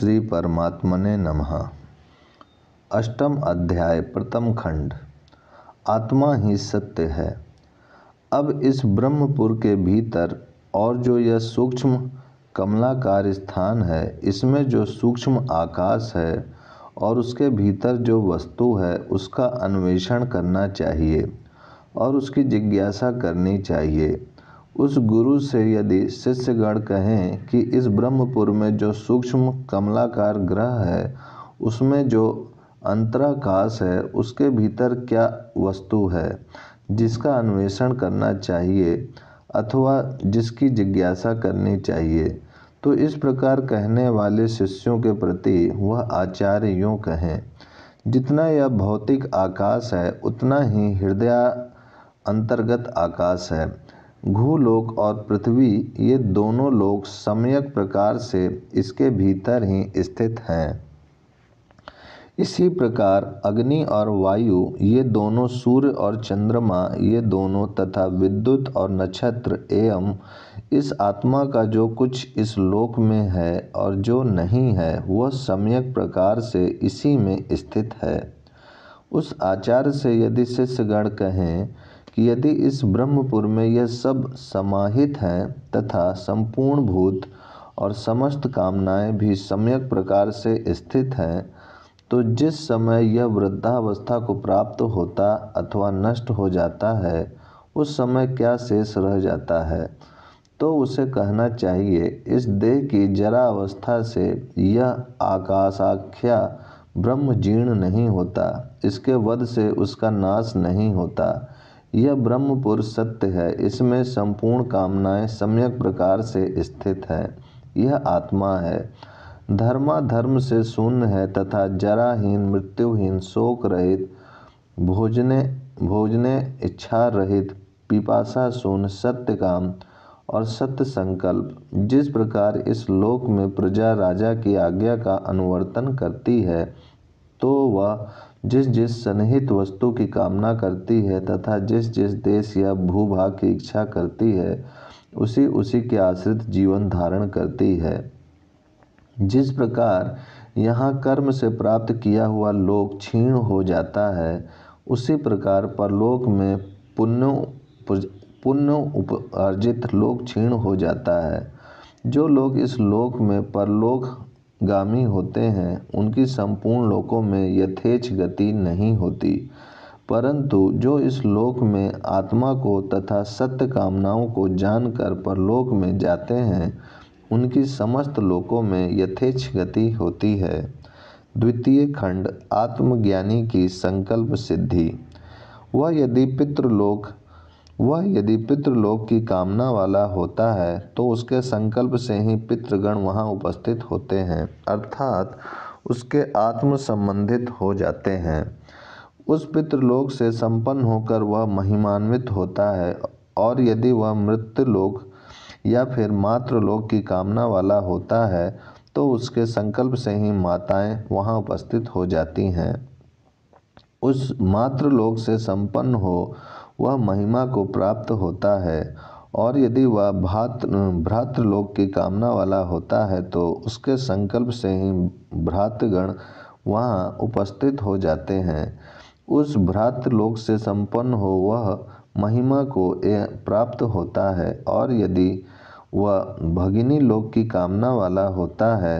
श्री परमात्मने नमः अष्टम अध्याय प्रथम खंड आत्मा ही सत्य है अब इस ब्रह्मपुर के भीतर और जो यह सूक्ष्म कमलाकार स्थान है इसमें जो सूक्ष्म आकाश है और उसके भीतर जो वस्तु है उसका अन्वेषण करना चाहिए और उसकी जिज्ञासा करनी चाहिए उस गुरु से यदि शिष्यगण कहें कि इस ब्रह्मपुर में जो सूक्ष्म कमलाकार ग्रह है उसमें जो अंतराकाश है उसके भीतर क्या वस्तु है जिसका अन्वेषण करना चाहिए अथवा जिसकी जिज्ञासा करनी चाहिए तो इस प्रकार कहने वाले शिष्यों के प्रति वह आचार्य यूँ कहें जितना यह भौतिक आकाश है उतना ही हृदय अंतर्गत आकाश है भूलोक और पृथ्वी ये दोनों लोक सम्यक प्रकार से इसके भीतर ही स्थित हैं इसी प्रकार अग्नि और वायु ये दोनों सूर्य और चंद्रमा ये दोनों तथा विद्युत और नक्षत्र एवं इस आत्मा का जो कुछ इस लोक में है और जो नहीं है वह सम्यक प्रकार से इसी में स्थित है उस आचार से यदि शिष्यगण कहें कि यदि इस ब्रह्मपुर में यह सब समाहित हैं तथा संपूर्ण भूत और समस्त कामनाएं भी सम्यक प्रकार से स्थित हैं तो जिस समय यह वृद्धावस्था को प्राप्त होता अथवा नष्ट हो जाता है उस समय क्या शेष रह जाता है तो उसे कहना चाहिए इस देह की जरा अवस्था से यह आकाशाख्या ब्रह्म जीर्ण नहीं होता इसके वध से उसका नाश नहीं होता यह ब्रह्म पुरुष सत्य है इसमें संपूर्ण कामनाएं सम्यक प्रकार से स्थित है यह आत्मा है धर्मा धर्म से शून्य है तथा जराहीन मृत्युहीन शोक रहित भोजने भोजने इच्छा रहित पिपासा शून्य सत्य काम और सत्य संकल्प जिस प्रकार इस लोक में प्रजा राजा की आज्ञा का अनुवर्तन करती है तो वह जिस जिस सन्निहित वस्तु की कामना करती है तथा जिस जिस देश या भूभाग की इच्छा करती है उसी उसी के आश्रित जीवन धारण करती है जिस प्रकार यहाँ कर्म से प्राप्त किया हुआ लोक क्षीण हो जाता है उसी प्रकार परलोक में पुण्य पुण्य उपार्जित लोक क्षीण हो जाता है जो लोग इस लोक में परलोक गामी होते हैं उनकी संपूर्ण लोकों में यथेच गति नहीं होती परंतु जो इस लोक में आत्मा को तथा सत्य कामनाओं को जानकर परलोक में जाते हैं उनकी समस्त लोकों में यथेच गति होती है द्वितीय खंड आत्मज्ञानी की संकल्प सिद्धि वह यदि पितृलोक वह यदि पितृलोक की कामना वाला होता है तो उसके संकल्प से ही पितृगण वहाँ उपस्थित होते हैं अर्थात उसके आत्म संबंधित हो जाते हैं उस पितृलोक से संपन्न होकर वह महिमान्वित होता है और यदि वह मृत्युलोक या फिर मातृलोक की कामना वाला होता है तो उसके संकल्प से ही माताएं वहाँ उपस्थित हो जाती हैं उस मातृलोक से संपन्न हो वह महिमा को प्राप्त होता है और यदि वह भ्रात भ्रातृलोक की कामना वाला होता है तो उसके संकल्प से ही भ्रातृगण वहाँ उपस्थित हो जाते हैं उस भ्रातृलोक से संपन्न हो वह महिमा को प्राप्त होता है और यदि वह भगिनी लोक की कामना वाला होता है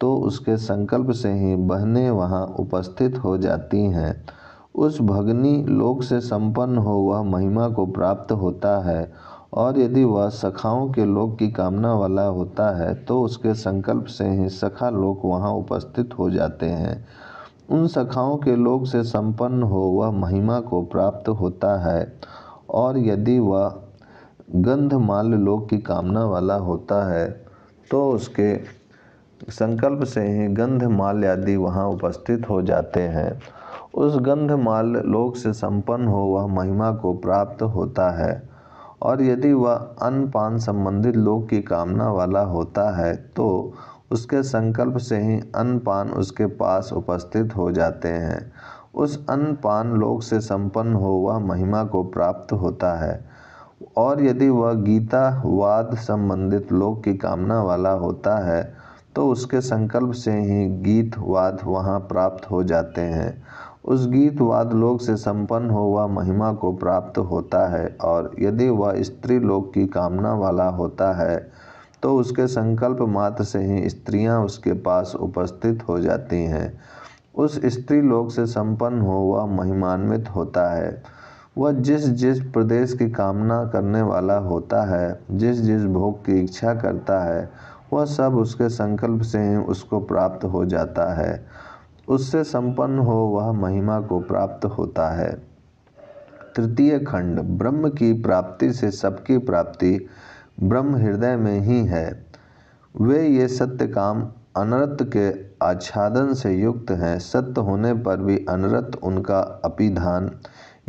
तो उसके संकल्प से ही बहनें वहाँ उपस्थित हो जाती हैं उस भगनी लोक से संपन्न हो वह महिमा को प्राप्त होता है और यदि वह सखाओं के लोक की कामना वाला होता है तो उसके संकल्प से ही सखा लोक वहाँ उपस्थित हो जाते हैं उन सखाओं के लोक से संपन्न हो वह महिमा को प्राप्त होता है और यदि वह गंधमाल लोक की कामना वाला होता है तो उसके संकल्प से ही गंधमाल आदि वहाँ उपस्थित हो जाते हैं उस गंधमाल लोक से संपन्न हो वह महिमा को प्राप्त होता है और यदि वह अन्न पान संबंधित लोक की कामना वाला होता है तो उसके संकल्प से ही अन्न पान उसके पास उपस्थित हो जाते हैं उस अन्न पान लोक से संपन्न हो वह महिमा को प्राप्त होता है और यदि वह गीता वाद संबंधित लोक की कामना वाला होता है तो उसके संकल्प से ही गीत वाद वहाँ प्राप्त हो जाते हैं उस गीतवाद लोक से संपन्न हो वह महिमा को प्राप्त होता है और यदि वह स्त्री लोक की कामना वाला होता है तो उसके संकल्प मात्र से ही स्त्रियां उसके पास उपस्थित हो जाती हैं उस स्त्री लोक से संपन्न हो वह महिमान्वित होता है वह जिस जिस प्रदेश की कामना करने वाला होता है जिस जिस भोग की इच्छा करता है वह सब उसके संकल्प से ही उसको प्राप्त हो जाता है उससे संपन्न हो वह महिमा को प्राप्त होता है तृतीय खंड ब्रह्म की प्राप्ति से सबकी प्राप्ति ब्रह्म हृदय में ही है वे ये सत्य काम अनरत के आच्छादन से युक्त हैं सत्य होने पर भी अनरत उनका अपिधान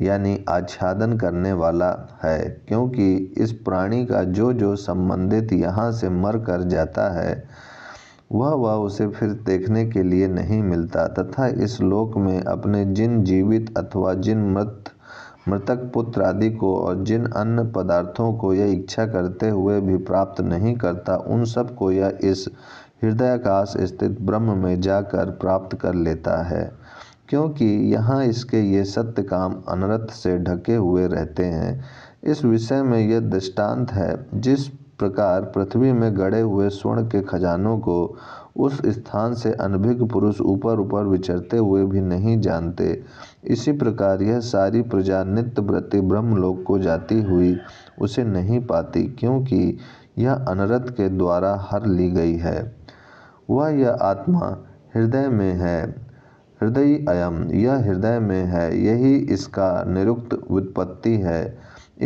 यानी आच्छादन करने वाला है क्योंकि इस प्राणी का जो जो संबंधित यहाँ से मर कर जाता है वह वह उसे फिर देखने के लिए नहीं मिलता तथा इस लोक में अपने जिन जीवित अथवा जिन मृत मृतक पुत्र आदि को और जिन अन्य पदार्थों को यह इच्छा करते हुए भी प्राप्त नहीं करता उन सब को यह इस हृदयाकाश स्थित ब्रह्म में जाकर प्राप्त कर लेता है क्योंकि यहाँ इसके ये सत्य काम अनर्थ से ढके हुए रहते हैं इस विषय में यह दृष्टांत है जिस प्रकार पृथ्वी में गड़े हुए स्वर्ण के खजानों को उस स्थान से अनभिज्ञ पुरुष ऊपर ऊपर विचरते हुए भी नहीं जानते इसी प्रकार यह सारी प्रजा नित्य व्रति ब्रह्मलोक को जाती हुई उसे नहीं पाती क्योंकि यह अनरत के द्वारा हर ली गई है वह यह आत्मा हृदय में है हृदय अयम यह हृदय में है यही इसका निरुक्त उत्पत्ति है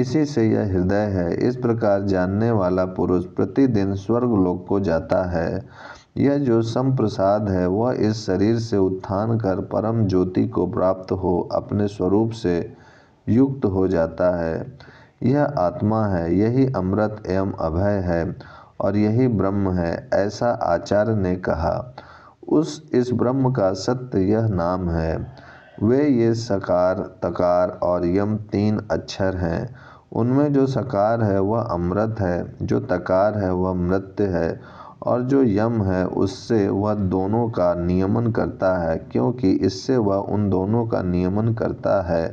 इसी से यह हृदय है इस प्रकार जानने वाला पुरुष प्रतिदिन स्वर्ग लोक को जाता है यह जो संप्रसाद है वह इस शरीर से उत्थान कर परम ज्योति को प्राप्त हो अपने स्वरूप से युक्त हो जाता है यह आत्मा है यही अमृत एवं अभय है और यही ब्रह्म है ऐसा आचार्य ने कहा उस इस ब्रह्म का सत्य यह नाम है वे ये सकार तकार और यम तीन अक्षर हैं उनमें जो सकार है वह अमृत है जो तकार है वह मृत्य है और जो यम है उससे वह दोनों का नियमन करता है क्योंकि इससे वह उन दोनों का नियमन करता है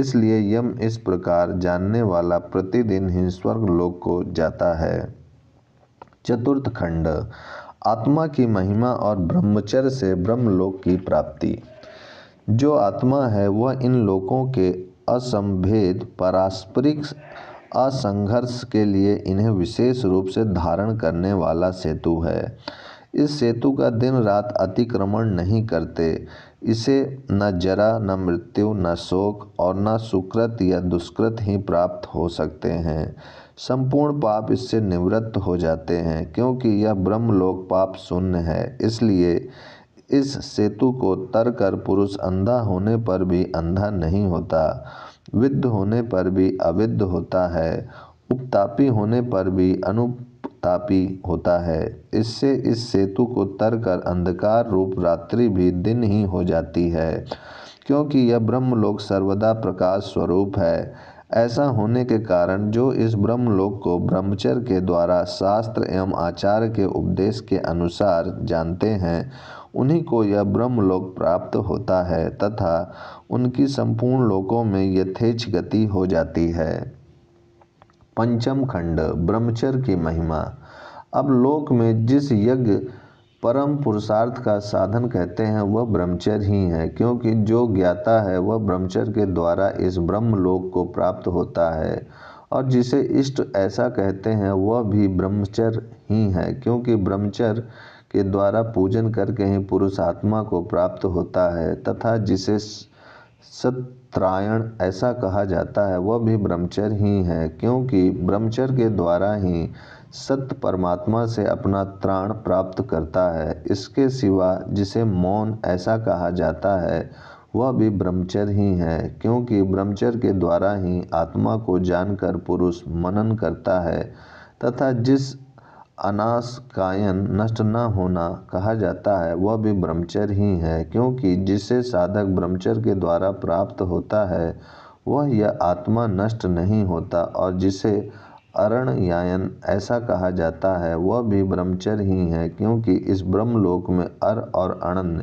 इसलिए यम इस प्रकार जानने वाला प्रतिदिन ही स्वर्ग लोक को जाता है चतुर्थ खंड आत्मा की महिमा और ब्रह्मचर्य से ब्रह्मलोक की प्राप्ति जो आत्मा है वह इन लोगों के असंभेद पारस्परिक असंघर्ष के लिए इन्हें विशेष रूप से धारण करने वाला सेतु है इस सेतु का दिन रात अतिक्रमण नहीं करते इसे न जरा न मृत्यु न शोक और न सुकृत या दुष्कृत ही प्राप्त हो सकते हैं संपूर्ण पाप इससे निवृत्त हो जाते हैं क्योंकि यह ब्रह्मलोक पाप शून्य है इसलिए इस सेतु को तर कर पुरुष अंधा होने पर भी अंधा नहीं होता विद्ध होने पर भी अविद्ध होता है उपतापी होने पर भी अनुपतापी होता है इससे इस सेतु को तर कर अंधकार रूप रात्रि भी दिन ही हो जाती है क्योंकि यह ब्रह्मलोक सर्वदा प्रकाश स्वरूप है ऐसा होने के कारण जो इस ब्रह्मलोक को ब्रह्मचर्य के द्वारा शास्त्र एवं आचार्य के उपदेश के अनुसार जानते हैं उन्हीं को यह ब्रह्मलोक प्राप्त होता है तथा उनकी संपूर्ण लोकों में यथेच गति हो जाती है पंचम खंड ब्रह्मचर्य की महिमा अब लोक में जिस यज्ञ परम पुरुषार्थ का साधन कहते हैं वह ब्रह्मचर्य ही है क्योंकि जो ज्ञाता है वह ब्रह्मचर्य के द्वारा इस ब्रह्मलोक को प्राप्त होता है और जिसे इष्ट ऐसा कहते हैं वह भी ब्रह्मचर्य ही है क्योंकि ब्रह्मचर्य के द्वारा पूजन करके ही पुरुष आत्मा को प्राप्त होता है तथा जिसे सत्रायण ऐसा कहा जाता है वह भी ब्रह्मचर्य ही है क्योंकि ब्रह्मचर्य के द्वारा ही सत्य परमात्मा से अपना त्राण प्राप्त करता है इसके सिवा जिसे मौन ऐसा कहा जाता है वह भी ब्रह्मचर्य ही है क्योंकि ब्रह्मचर्य के द्वारा ही आत्मा को जानकर पुरुष मनन करता है तथा जिस अनासकायन नष्ट न होना कहा जाता है वह भी ब्रह्मचर्य ही है क्योंकि जिसे साधक ब्रह्मचर्य के द्वारा प्राप्त होता है वह यह आत्मा नष्ट नहीं होता और जिसे अरणयायन ऐसा कहा जाता है वह भी ब्रह्मचर्य ही है क्योंकि इस ब्रह्मलोक में अर और अनन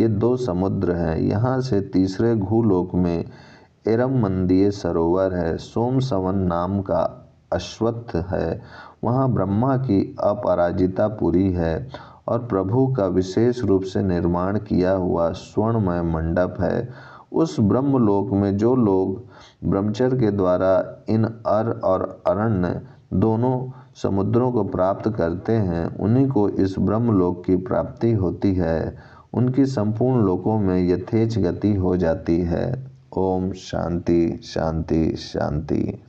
ये दो समुद्र हैं यहाँ से तीसरे घूलोक में इरम मंदीय सरोवर है सोम सवन नाम का अश्वत्थ है वहाँ ब्रह्मा की अपराजिता पूरी है और प्रभु का विशेष रूप से निर्माण किया हुआ स्वर्णमय मंडप है उस ब्रह्मलोक में जो लोग ब्रह्मचर्य के द्वारा इन अर और अरण्य दोनों समुद्रों को प्राप्त करते हैं उन्हीं को इस ब्रह्मलोक की प्राप्ति होती है उनकी संपूर्ण लोकों में यथेच गति हो जाती है ओम शांति शांति शांति